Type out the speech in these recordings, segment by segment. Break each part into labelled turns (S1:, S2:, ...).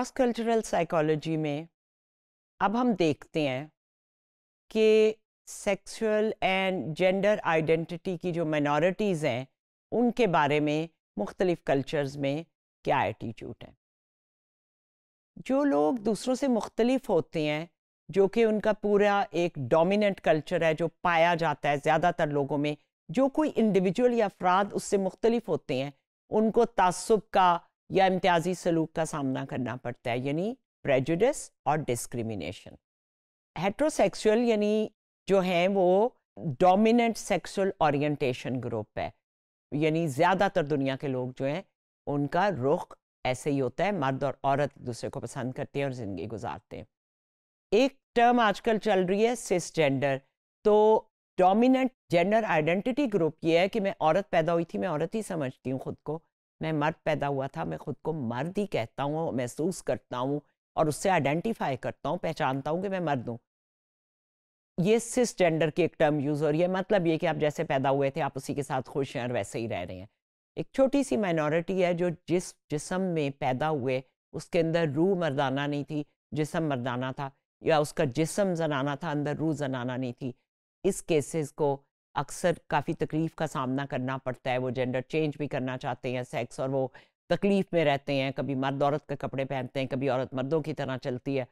S1: cross cultural psychology में अब हम देखते हैं कि सेक्सुअल एंड जेंडर आइडेंटिटी की जो माइनॉरिटीज़ हैं उनके बारे में मुख्तलिफ़ कल्चर्स में क्या एटीट्यूड है जो लोग दूसरों से मुख्तलिफ होते हैं जो कि उनका पूरा एक डोमिनेंट कल्चर है जो पाया जाता है ज़्यादातर लोगों में जो कोई इंडिविजुअल या अफराद उससे मुख्तलिफ होते हैं उनको तसब का या इम्तियाजी सलूक का सामना करना पड़ता है यानी प्रेजुडिस और डिस्क्रिमिनेशन हेट्रोसेक्सुअल यानी जो हैं वो डोमिनेंट सेक्सुअल ओरिएंटेशन ग्रुप है यानी ज़्यादातर दुनिया के लोग जो हैं उनका रुख ऐसे ही होता है मर्द और औरत दूसरे को पसंद करते हैं और ज़िंदगी गुजारते हैं एक टर्म आजकल चल रही है सिसजेंडर तो डोमिनेंट जेंडर आइडेंटिटी ग्रुप ये है कि मैं औरत पैदा हुई थी मैं औरत ही समझती हूँ खुद को मैं मर्द पैदा हुआ था मैं खुद को मर्द ही कहता हूँ महसूस करता हूँ और उससे आइडेंटिफाई करता हूँ पहचानता हूँ कि मैं मर्द हूँ ये सिस जेंडर की एक टर्म यूज़ हो रही है मतलब ये कि आप जैसे पैदा हुए थे आप उसी के साथ खुश हैं और वैसे ही रह रहे हैं एक छोटी सी माइनॉरिटी है जो जिस जिसम में पैदा हुए उसके अंदर रूह मर्दाना नहीं थी जिसम मर्दाना था या उसका जिसम जनाना था अंदर रूह जनाना नहीं थी इस केसेस को अक्सर काफ़ी तकलीफ़ का सामना करना पड़ता है वो जेंडर चेंज भी करना चाहते हैं सेक्स और वो तकलीफ़ में रहते हैं कभी मर्द औरत के कपड़े पहनते हैं कभी औरत मर्दों की तरह चलती है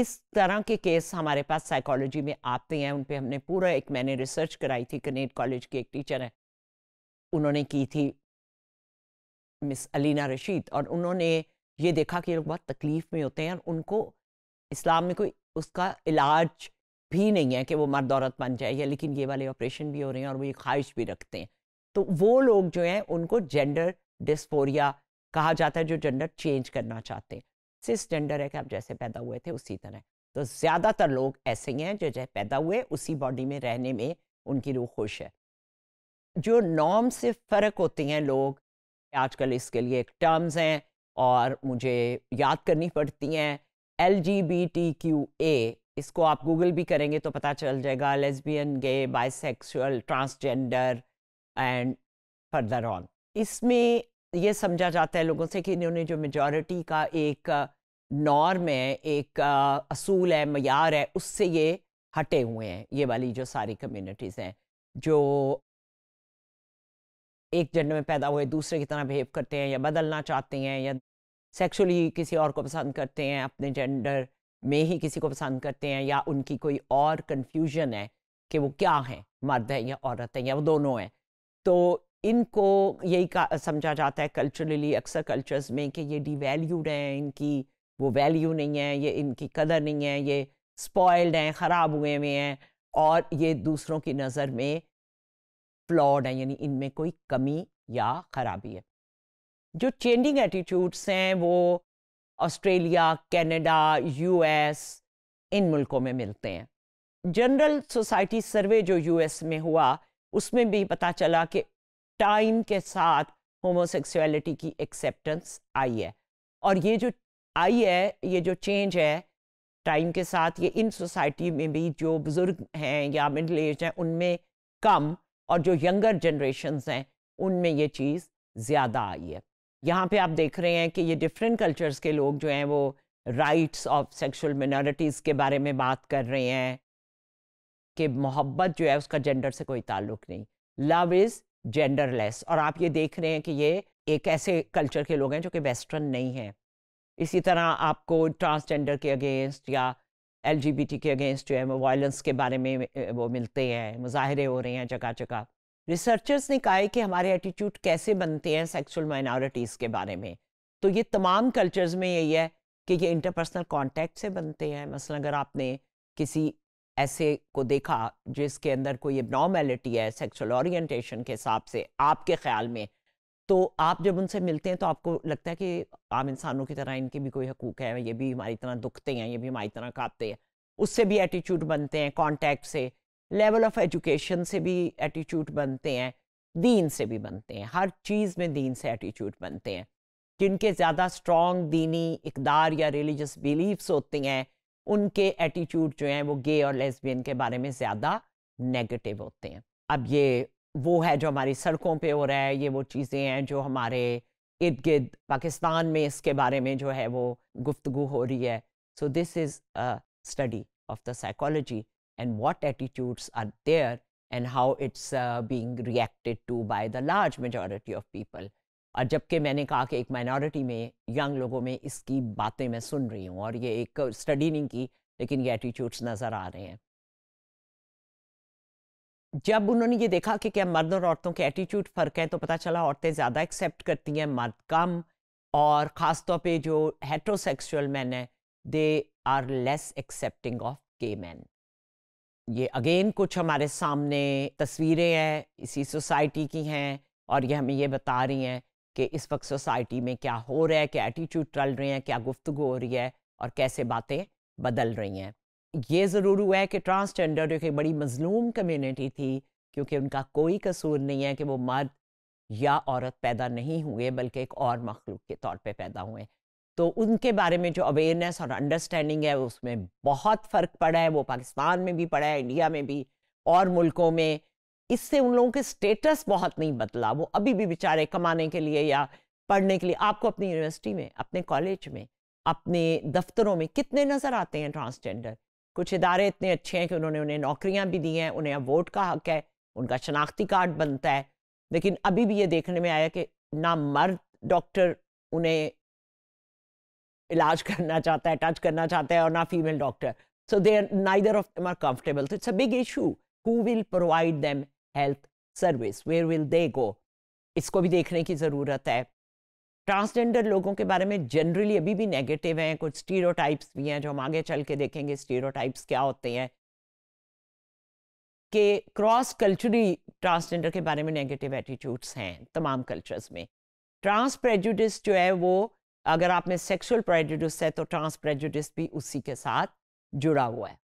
S1: इस तरह के केस हमारे पास साइकोलॉजी में आते हैं उन पर हमने पूरा एक मैंने रिसर्च कराई थी कनेट कॉलेज की एक टीचर है उन्होंने की थी मिस अलीना रशीद और उन्होंने ये देखा कि लोग बहुत तकलीफ़ में होते हैं और उनको इस्लाम में कोई उसका इलाज भी नहीं है कि वो मर्द औरत बन जाए लेकिन ये वाले ऑपरेशन भी हो रहे हैं और वो ये ख्वाहिश भी रखते हैं तो वो लोग जो हैं उनको जेंडर डिस्फोरिया कहा जाता है जो जेंडर चेंज करना चाहते हैं सिस जेंडर है कि आप जैसे पैदा हुए थे उसी तरह तो ज़्यादातर लोग ऐसे ही हैं जो जैसे पैदा हुए उसी बॉडी में रहने में उनकी रूह खुश है जो नॉर्म से फ़र्क होते हैं लोग आजकल इसके लिए एक टर्म्स हैं और मुझे याद करनी पड़ती हैं L G B T Q A इसको आप गूगल भी करेंगे तो पता चल जाएगा lesbian gay bisexual transgender and further on इसमें ये समझा जाता है लोगों से कि इन्होंने जो मेजॉरिटी का एक नॉर्म है एक असूल है मैार है उससे ये हटे हुए हैं ये वाली जो सारी कम्युनिटीज़ हैं जो एक जन्म में पैदा हुए दूसरे की तरह बिहेव करते हैं या बदलना चाहते हैं या सेक्सुअली किसी और को पसंद करते हैं अपने जेंडर में ही किसी को पसंद करते हैं या उनकी कोई और कन्फ्यूजन है कि वो क्या है मर्द है या औरत है या वो दोनों हैं तो इनको यही समझा जाता है कल्चरली अक्सर कल्चर्स में कि ये डिवेल्यूड हैं इनकी वो वैल्यू नहीं है ये इनकी कदर नहीं है ये स्पॉयल्ड हैं ख़राब हुए हुए हैं और ये दूसरों की नज़र में फ्लॉड हैं यानी इनमें कोई कमी या ख़राबी है जो चेंजिंग एटीट्यूड्स हैं वो ऑस्ट्रेलिया कनाडा यूएस इन मुल्कों में मिलते हैं जनरल सोसाइटी सर्वे जो यूएस में हुआ उसमें भी पता चला कि टाइम के साथ होमोसेक्सुअलिटी की एक्सेप्टेंस आई है और ये जो आई है ये जो चेंज है टाइम के साथ ये इन सोसाइटी में भी जो बुज़ुर्ग हैं या मिडल एज हैं उनमें कम और जो यंगर जनरेशन हैं उनमें ये चीज़ ज़्यादा आई है यहाँ पे आप देख रहे हैं कि ये डिफरेंट कल्चर्स के लोग जो हैं वो राइट्स ऑफ सेक्सुअल मिनोरिटीज़ के बारे में बात कर रहे हैं कि मोहब्बत जो है उसका जेंडर से कोई ताल्लुक नहीं लव इज़ जेंडरलेस और आप ये देख रहे हैं कि ये एक ऐसे कल्चर के लोग हैं जो कि वेस्टर्न नहीं हैं इसी तरह आपको ट्रांसजेंडर के अगेंस्ट या एल के अगेंस्ट जो है वो वायलेंस के बारे में वो मिलते हैं मुजाहरे हो रहे हैं जगह जगह रिसर्चर्स ने कहा है कि हमारे एटीट्यूड कैसे बनते हैं सेक्सुअल माइनॉरिटीज़ के बारे में तो ये तमाम कल्चर्स में यही है कि ये इंटरपर्सनल कॉन्टैक्ट से बनते हैं मसलन अगर आपने किसी ऐसे को देखा जिसके अंदर कोई नॉर्मेलिटी है सेक्सुअल ओरिएंटेशन के हिसाब से आपके ख्याल में तो आप जब उनसे मिलते हैं तो आपको लगता है कि आम इंसानों की तरह इनके भी कोई हकूक है ये भी हमारी तरह दुखते हैं ये भी हमारी तरह कांपते हैं उससे भी एटीट्यूड बनते हैं कॉन्टैक्ट से लेवल ऑफ एजुकेशन से भी एटीट्यूड बनते हैं दीन से भी बनते हैं हर चीज़ में दीन से एटीट्यूड बनते हैं जिनके ज़्यादा स्ट्रॉन्ग दीनी इकदार या रिलीजस बिलीव्स होती हैं उनके एटीट्यूड जो हैं वो गे और लेस्बियन के बारे में ज़्यादा नेगेटिव होते हैं अब ये वो है जो हमारी सड़कों पे हो रहा है ये वो चीज़ें हैं जो हमारे इर्द गिर्द पाकिस्तान में इसके बारे में जो है वो गुफ्तगु हो रही है so this is study of the psychology and what attitudes are there and how it's being reacted to by the large majority of people और जबकि मैंने कहा कि एक माइनॉरिटी में यंग लोगों में इसकी बातें मैं सुन रही हूँ और ये एक स्टडी नहीं की लेकिन ये एटीट्यूड्स नज़र आ रहे हैं जब उन्होंने ये देखा कि क्या मर्द और औरतों के एटीट्यूड फ़र्क है तो पता चला औरतें ज़्यादा एक्सेप्ट करती हैं मर्द कम और ख़ास तौर पे जो हेट्रोसेक्सुअल मैन है they are less accepting of के मैन ये अगेन कुछ हमारे सामने तस्वीरें हैं इसी सोसाइटी की हैं और ये हमें ये बता रही हैं कि इस वक्त सोसाइटी में क्या हो रहा है क्या एटीट्यूड चल रहे हैं क्या गुफ्तु हो रही है और कैसे बातें बदल रही हैं ये ज़रूर हुआ है कि ट्रांसजेंडर एक बड़ी मजलूम कम्यूनिटी थी क्योंकि उनका कोई कसूर नहीं है कि वो मर्द या औरत पैदा नहीं हुए बल्कि एक और मखलूक के तौर पे पैदा हुए तो उनके बारे में जो अवेयरनेस और अंडरस्टैंडिंग है उसमें बहुत फ़र्क पड़ा है वो पाकिस्तान में भी पड़ा है इंडिया में भी और मुल्कों में इससे उन लोगों के स्टेटस बहुत नहीं बदला वो अभी भी बेचारे कमाने के लिए या पढ़ने के लिए आपको अपनी यूनिवर्सिटी में अपने कॉलेज में अपने दफ्तरों में कितने नज़र आते हैं ट्रांसजेंडर कुछ इदारे इतने अच्छे हैं कि उन्होंने उन्हें नौकरियाँ भी दी हैं उन्हें अब वोट का हक है उनका शनाख्ती कार्ड बनता है लेकिन अभी भी ये देखने में आया कि ना मर्द डॉक्टर उन्हें इलाज करना चाहता है टच करना चाहता है और ना female doctor so they neither of them are comfortable it's a big issue who will provide them health service where will they go इसको भी देखने की ज़रूरत है ट्रांसजेंडर लोगों के बारे में जनरली अभी भी नेगेटिव हैं कुछ स्टीरो भी हैं जो हम आगे चल के देखेंगे स्टीरो क्या होते हैं कि क्रॉस कल्चरी ट्रांसजेंडर के बारे में नेगेटिव एटीट्यूड्स हैं तमाम कल्चर्स में ट्रांस प्रेजुडिस जो है वो अगर आप में सेक्सुअल प्रेजुडिस है तो ट्रांस प्रेजुडिस भी उसी के साथ जुड़ा हुआ है